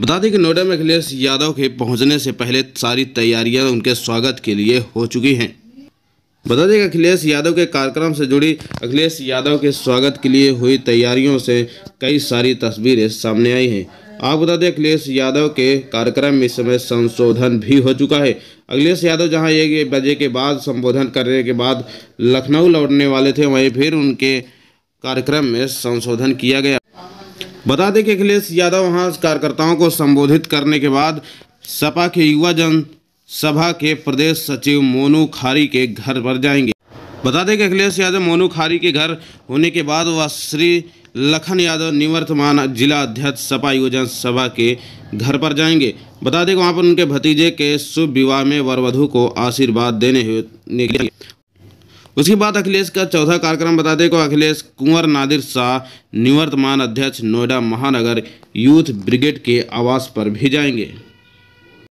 बता दें कि नोएडा में अखिलेश यादव के पहुंचने से पहले सारी तैयारियां उनके स्वागत के लिए हो चुकी हैं बता दें कि अखिलेश यादव के कार्यक्रम से जुड़ी अखिलेश यादव के स्वागत के लिए हुई तैयारियों से कई सारी तस्वीरें सामने आई हैं आप बता दें अखिलेश यादव के कार्यक्रम में इस समय संशोधन भी हो चुका है अखिलेश यादव जहां एक बजे के बाद संबोधन करने के बाद लखनऊ लौटने वाले थे वहीं फिर उनके कार्यक्रम में संशोधन किया गया बता दें कि अखिलेश यादव वहां कार्यकर्ताओं को संबोधित करने के बाद सपा के युवा जन सभा के प्रदेश सचिव मोनू खारी के घर पर जाएंगे बता दें कि अखिलेश यादव मोनू खारी के घर होने के बाद वह श्री लखन यादव निवर्तमान जिला अध्यक्ष सपा युवा सभा के घर पर जाएंगे बता दें कि वहाँ पर उनके भतीजे के शुभ विवाह में वर वधु को आशीर्वाद देने हुए उसके बाद अखिलेश का चौथा कार्यक्रम बता दें को अखिलेश कुंवर नादिर शाह निवर्तमान अध्यक्ष नोएडा महानगर यूथ ब्रिगेड के आवास पर भी जाएंगे